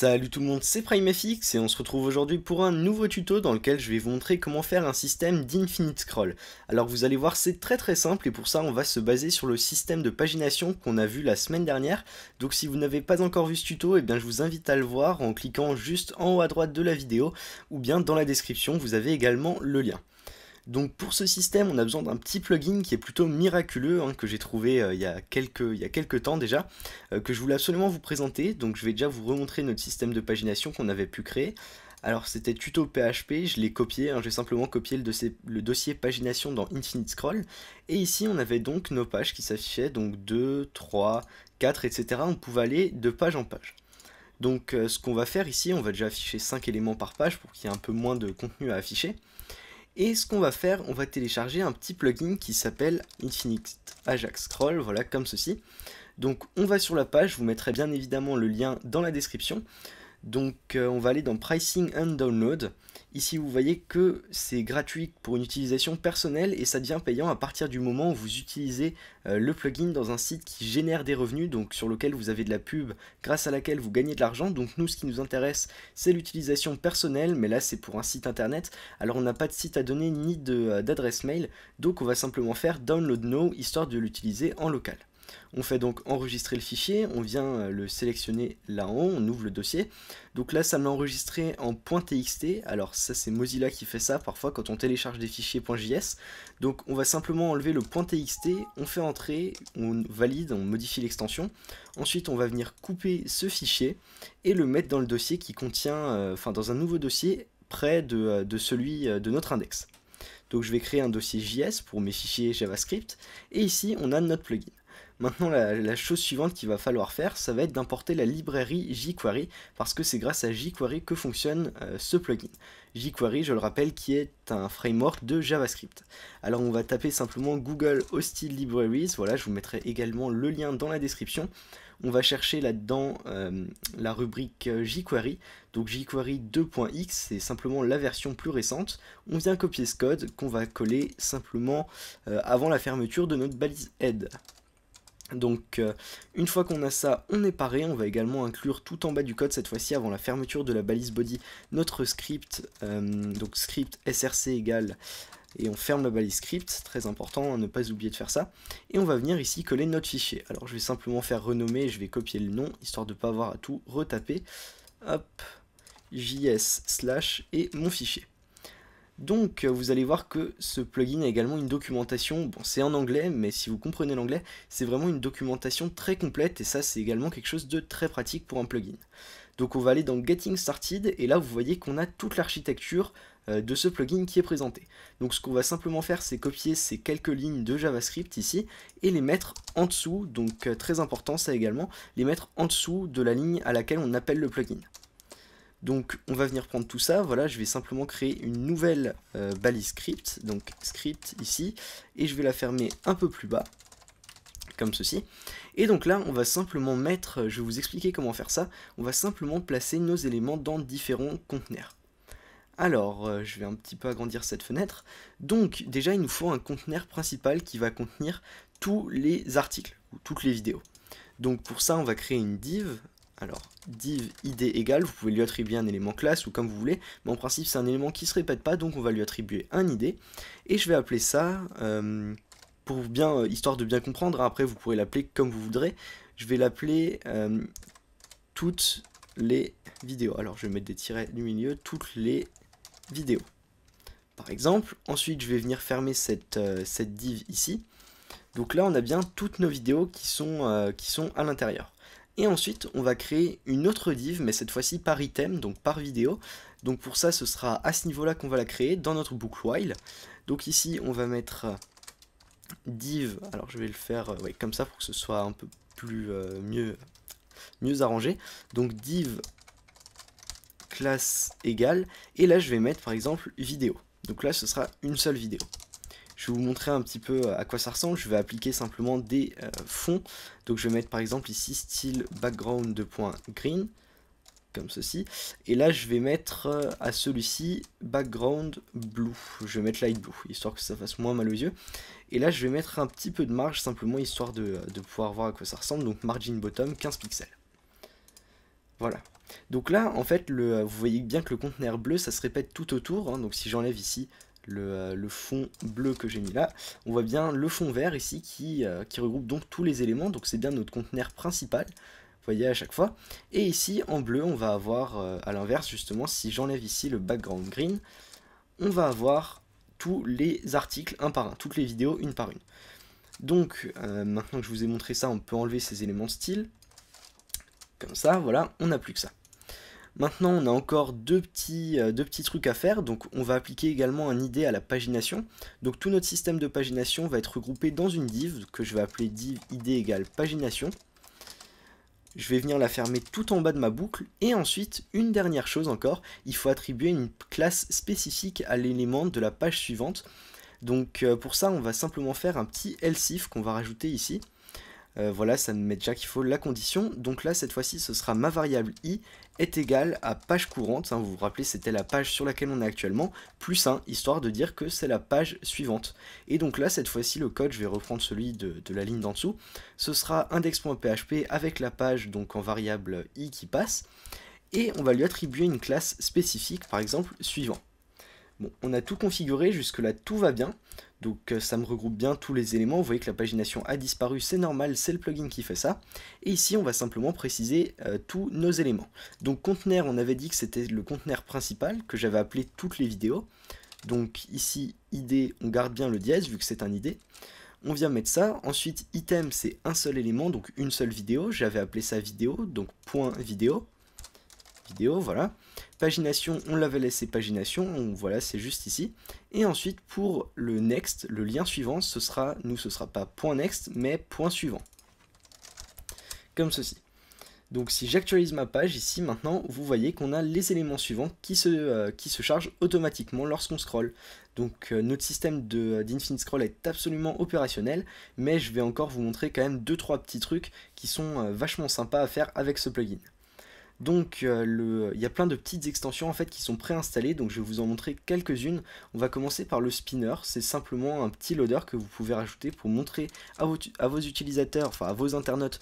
Salut tout le monde, c'est PrimeFX et on se retrouve aujourd'hui pour un nouveau tuto dans lequel je vais vous montrer comment faire un système d'infinite scroll. Alors vous allez voir c'est très très simple et pour ça on va se baser sur le système de pagination qu'on a vu la semaine dernière. Donc si vous n'avez pas encore vu ce tuto, et eh bien je vous invite à le voir en cliquant juste en haut à droite de la vidéo ou bien dans la description vous avez également le lien. Donc pour ce système, on a besoin d'un petit plugin qui est plutôt miraculeux, hein, que j'ai trouvé euh, il, y a quelques, temps déjà, euh, que je voulais absolument vous présenter. Donc je vais déjà vous remontrer notre système de pagination qu'on avait pu créer. Alors c'était tuto PHP, je l'ai copié, hein, j'ai simplement copié le dossier, pagination dans Infinite Scroll. Et ici on avait donc nos pages qui s'affichaient, donc 2, 3, 4, etc. On pouvait aller de page en page. Donc euh, ce qu'on va faire ici, on va déjà afficher 5 éléments par page pour qu'il y ait un peu moins de contenu à afficher. Et ce qu'on va faire, on va télécharger un petit plugin qui s'appelle Infinite Ajax Scroll, voilà comme ceci. Donc on va sur la page, je vous mettrai bien évidemment le lien dans la description. Donc euh, on va aller dans Pricing and Download. Ici, vous voyez que c'est gratuit pour une utilisation personnelle et ça devient payant à partir du moment où vous utilisez euh, le plugin dans un site qui génère des revenus, donc sur lequel vous avez de la pub grâce à laquelle vous gagnez de l'argent. Donc nous, ce qui nous intéresse, c'est l'utilisation personnelle, mais là, c'est pour un site internet. Alors on n'a pas de site à donner ni euh, d'adresse mail, donc on va simplement faire download now, histoire de l'utiliser en local. On fait donc enregistrer le fichier, on vient euh, le sélectionner là-haut, on ouvre le dossier. Donc là, ça me l'a enregistré en .txt. Alors ça, c'est Mozilla qui fait ça parfois quand on télécharge des fichiers .js. Donc on va simplement enlever le .txt, on fait entrer, on valide, on modifie l'extension. Ensuite, on va venir couper ce fichier et le mettre dans le dossier qui contient, euh, enfin dans un nouveau dossier près de euh, celui de notre index. Donc je vais créer un dossier JS pour mes fichiers JavaScript, et ici on a notre plugin. Maintenant, la, chose suivante qu'il va falloir faire, ça va être d'importer la librairie jQuery, parce que c'est grâce à jQuery que fonctionne euh, ce plugin. jQuery, je le rappelle, qui est un framework de JavaScript. Alors on va taper simplement Google Hostile Libraries, voilà, je vous mettrai également le lien dans la description. On va chercher là-dedans euh, la rubrique euh, jQuery, donc jQuery 2.x, c'est simplement la version plus récente. On vient copier ce code qu'on va coller simplement avant la fermeture de notre balise head. Donc euh, une fois qu'on a ça, on est paré, on va également inclure tout en bas du code cette fois-ci avant la fermeture de la balise body notre script, euh, donc script src égale et on ferme la balise script, très important, à hein, ne pas oublier de faire ça. Et on va venir ici coller notre fichier. Alors je vais simplement faire renommer, je vais copier le nom, histoire de ne pas avoir à tout retaper. Hop, js slash et mon fichier. Donc euh, vous allez voir que ce plugin a également une documentation, bon c'est en anglais, mais si vous comprenez l'anglais, c'est vraiment une documentation très complète et ça c'est également quelque chose de très pratique pour un plugin. Donc on va aller dans Getting Started et là vous voyez qu'on a toute l'architecture euh, de ce plugin qui est présenté. Donc ce qu'on va simplement faire c'est copier ces quelques lignes de JavaScript ici et les mettre en dessous, donc euh, très important ça également, les mettre en dessous de la ligne à laquelle on appelle le plugin. Donc on va venir prendre tout ça, voilà, je vais simplement créer une nouvelle euh, balise script, donc script ici, et je vais la fermer un peu plus bas, comme ceci. Et donc là, on va simplement mettre, euh, je vais vous expliquer comment faire ça, on va simplement placer nos éléments dans différents conteneurs. Alors, euh, je vais un petit peu agrandir cette fenêtre. Donc, déjà, il nous faut un conteneur principal qui va contenir tous les articles, ou toutes les vidéos. Donc pour ça, on va créer une div alors, div id égale, vous pouvez lui attribuer un élément classe ou comme vous voulez, mais en principe c'est un élément qui ne se répète pas, donc on va lui attribuer un id. Et je vais appeler ça, euh, pour bien, euh, histoire de bien comprendre, hein, après vous pourrez l'appeler comme vous voudrez, je vais l'appeler euh, toutes les vidéos. Alors je vais mettre des tirets du milieu, toutes les vidéos. Par exemple, ensuite je vais venir fermer cette, cette div ici. Donc là on a bien toutes nos vidéos qui sont, qui sont à l'intérieur. Et ensuite, on va créer une autre div, mais cette fois-ci par item, donc par vidéo. Donc pour ça, ce sera à ce niveau-là qu'on va la créer, dans notre boucle while. Donc ici, on va mettre div, alors je vais le faire euh, comme ça pour que ce soit un peu plus euh, mieux, mieux arrangé. Donc div classe égale, et là je vais mettre par exemple vidéo. Donc là, ce sera une seule vidéo. Je vais vous montrer un petit peu euh, à quoi ça ressemble. Je vais appliquer simplement des euh, fonds. Donc je vais mettre par exemple ici style background de point green comme ceci. Et là, je vais mettre euh, à celui-ci background blue. Je vais mettre light blue, histoire que ça fasse moins mal aux yeux. Et là, je vais mettre un petit peu de marge, simplement histoire de, pouvoir voir à quoi ça ressemble. Donc, margin bottom, 15 pixels. Voilà. Donc là, en fait, le, vous voyez bien que le conteneur bleu, ça se répète tout autour. Hein. donc si j'enlève ici euh, le, fond bleu que j'ai mis là, on voit bien le fond vert ici euh, qui, regroupe donc tous les éléments, donc c'est bien notre conteneur principal, vous voyez à chaque fois. Et ici en bleu on va avoir, euh, à l'inverse justement, si j'enlève ici le background green, on va avoir tous les articles un par un, toutes les vidéos une par une. Donc maintenant que je vous ai montré ça, on peut enlever ces éléments de style, comme ça, voilà, on n'a plus que ça. Maintenant, on a encore deux petits, euh, deux petits trucs à faire. Donc, on va appliquer également un ID à la pagination. Donc, tout notre système de pagination va être regroupé dans une div que je vais appeler div ID égale pagination. Je vais venir la fermer tout en bas de ma boucle. Et ensuite, une dernière chose encore, il faut attribuer une classe spécifique à l'élément de la page suivante. Donc, euh, pour ça, on va simplement faire un petit if qu'on va rajouter ici. Euh, voilà, ça me met déjà qu'il faut la condition. Donc là, cette fois-ci, ce sera ma variable i est égal à page courante, hein, vous vous rappelez c'était la page sur laquelle on est actuellement, plus 1, histoire de dire que c'est la page suivante. Et donc là, cette fois-ci, le code, je vais reprendre celui de, de la ligne d'en dessous, ce sera index.php avec la page donc en variable i qui passe, et on va lui attribuer une classe spécifique, par exemple suivant. Bon, on a tout configuré, jusque là tout va bien, donc euh, ça me regroupe bien tous les éléments, vous voyez que la pagination a disparu, c'est normal, c'est le plugin qui fait ça. Et ici on va simplement préciser euh, tous nos éléments. Donc conteneur, on avait dit que c'était le conteneur principal que j'avais appelé toutes les vidéos. Donc ici ID, on garde bien le dièse vu que c'est un ID. On vient mettre ça, ensuite item c'est un seul élément, donc une seule vidéo, j'avais appelé ça vidéo, donc point vidéo voilà. Pagination, on l'avait laissé pagination, voilà, c'est juste ici. Et ensuite, pour le next, le lien suivant, ce sera, nous, ce sera pas point .next, mais point suivant. Comme ceci. Donc si j'actualise ma page ici maintenant, vous voyez qu'on a les éléments suivants qui se, euh, qui se chargent automatiquement lorsqu'on scroll Donc euh, notre système euh, d'Infinite Scroll est absolument opérationnel, mais je vais encore vous montrer quand même deux trois petits trucs qui sont vachement sympas à faire avec ce plugin. Donc euh, il y a plein de petites extensions en fait qui sont préinstallées, donc je vais vous en montrer quelques-unes. On va commencer par le spinner, c'est simplement un petit loader que vous pouvez rajouter pour montrer à vos, à vos utilisateurs, enfin à vos internautes,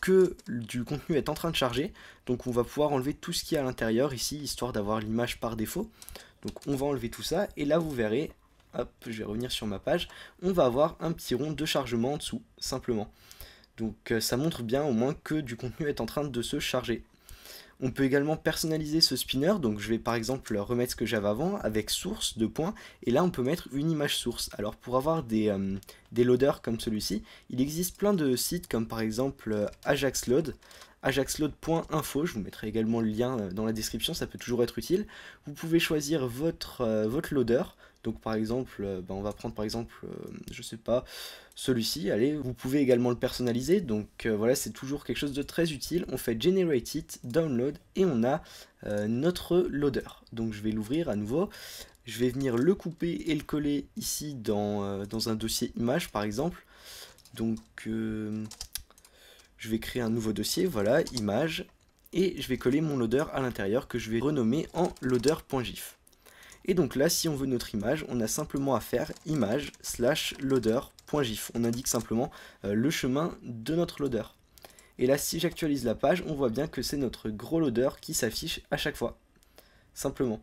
que du contenu est en train de charger. Donc on va pouvoir enlever tout ce qui est à l'intérieur ici, histoire d'avoir l'image par défaut. Donc on va enlever tout ça, et là vous verrez, hop, je vais revenir sur ma page, on va avoir un petit rond de chargement en dessous, simplement. Donc euh, ça montre bien au moins que du contenu est en train de se charger. On peut également personnaliser ce spinner, donc je vais par exemple remettre ce que j'avais avant avec source de points, et là on peut mettre une image source. Alors pour avoir des, euh, loaders comme celui-ci, il existe plein de sites comme par exemple euh, AjaxLoad, ajaxload.info, je vous mettrai également le lien euh, dans la description, ça peut toujours être utile. Vous pouvez choisir votre, votre loader, donc par exemple, euh, ben, on va prendre par exemple, euh, je sais pas, celui-ci, allez, vous pouvez également le personnaliser, donc euh, voilà, c'est toujours quelque chose de très utile. On fait Generate It, Download, et on a notre loader. Donc je vais l'ouvrir à nouveau, je vais venir le couper et le coller ici dans, dans un dossier image par exemple. Donc je vais créer un nouveau dossier, voilà, image, et je vais coller mon loader à l'intérieur que je vais renommer en loader.gif. Et donc là, si on veut notre image, on a simplement à faire image slash loader.gif. On indique simplement euh, le chemin de notre loader. Et là, si j'actualise la page, on voit bien que c'est notre gros loader qui s'affiche à chaque fois. Simplement.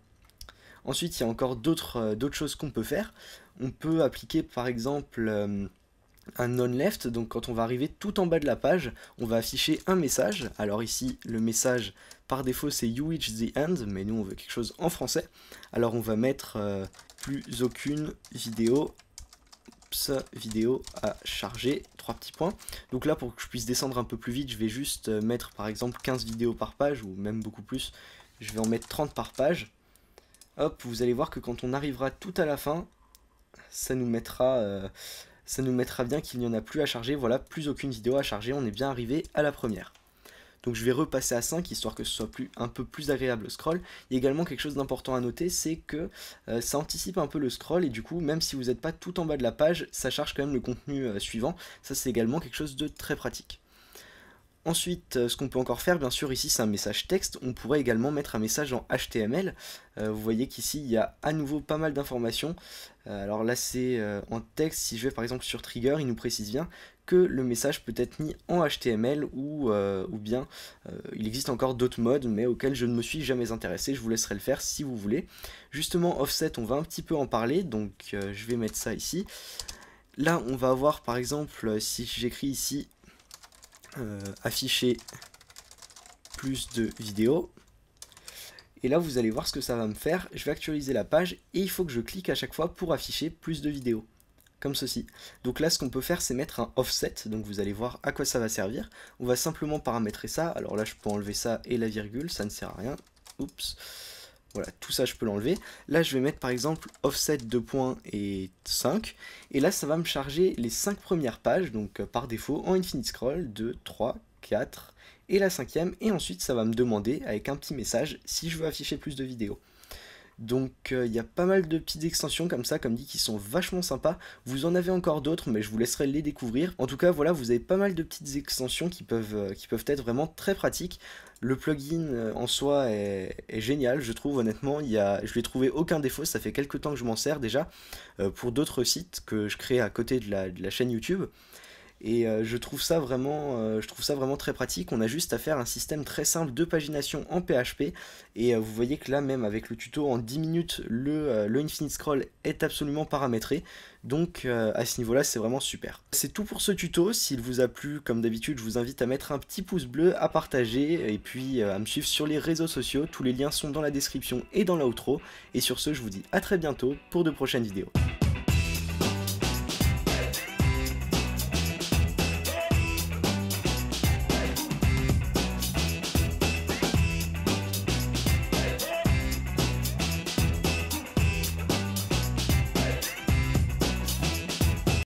Ensuite, il y a encore d'autres euh, choses qu'on peut faire. On peut appliquer par exemple... Euh, un non-left, donc quand on va arriver tout en bas de la page, on va afficher un message. Alors ici, le message par défaut c'est You reach the end, mais nous on veut quelque chose en français. Alors on va mettre euh, plus aucune vidéo vidéo à charger, trois petits points. Donc là, pour que je puisse descendre un peu plus vite, je vais juste euh, mettre par exemple 15 vidéos par page, ou même beaucoup plus, je vais en mettre 30 par page. Hop, vous allez voir que quand on arrivera tout à la fin, ça nous mettra... Euh, ça nous mettra bien qu'il n'y en a plus à charger, voilà, plus aucune vidéo à charger, on est bien arrivé à la première. Donc je vais repasser à 5 histoire que ce soit un peu plus agréable le scroll. Il a également quelque chose d'important à noter, c'est que euh, ça anticipe un peu le scroll et du coup même si vous n'êtes pas tout en bas de la page, ça charge quand même le contenu euh, suivant. Ça c'est également quelque chose de très pratique. Ensuite, euh, ce qu'on peut encore faire, bien sûr, ici c'est un message texte, on pourrait également mettre un message en HTML. Euh, vous voyez qu'ici il y a à nouveau pas mal d'informations. Euh, alors là c'est en texte, si je vais par exemple sur Trigger, il nous précise bien que le message peut être mis en HTML ou, ou bien il existe encore d'autres modes mais auxquels je ne me suis jamais intéressé, je vous laisserai le faire si vous voulez. Justement offset on va un petit peu en parler donc je vais mettre ça ici. Là on va avoir par exemple si j'écris ici euh, afficher plus de vidéos. Et là, vous allez voir ce que ça va me faire. Je vais actualiser la page et il faut que je clique à chaque fois pour afficher plus de vidéos. Comme ceci. Donc là, ce qu'on peut faire, c'est mettre un offset. Donc vous allez voir à quoi ça va servir. On va simplement paramétrer ça. Alors là, je peux enlever ça et la virgule, ça ne sert à rien. Oups. Voilà, tout ça, je peux l'enlever. Là, je vais mettre par exemple offset 2 et 5. Et là, ça va me charger les 5 premières pages, donc euh, par défaut, en infinite scroll, 2, 3, 4 et la cinquième. Et ensuite, ça va me demander, avec un petit message, si je veux afficher plus de vidéos. Donc euh, il y a pas mal de petites extensions comme ça, comme dit, qui sont vachement sympas. Vous en avez encore d'autres, mais je vous laisserai les découvrir. En tout cas, voilà, vous avez pas mal de petites extensions qui peuvent, euh, qui peuvent être vraiment très pratiques. Le plugin euh, en soi est, génial, je trouve honnêtement, il je n'ai trouvé aucun défaut, ça fait quelques temps que je m'en sers déjà, euh, pour d'autres sites que je crée à côté de la chaîne YouTube. Et euh, je, trouve ça vraiment, euh, je trouve ça vraiment très pratique. On a juste à faire un système très simple de pagination en PHP. Et euh, vous voyez que là, même avec le tuto en 10 minutes, le, le Infinite Scroll est absolument paramétré. Donc à ce niveau-là, c'est vraiment super. C'est tout pour ce tuto. S'il vous a plu, comme d'habitude, je vous invite à mettre un petit pouce bleu, à partager et puis à me suivre sur les réseaux sociaux. Tous les liens sont dans la description et dans l'outro. Et sur ce, je vous dis à très bientôt pour de prochaines vidéos.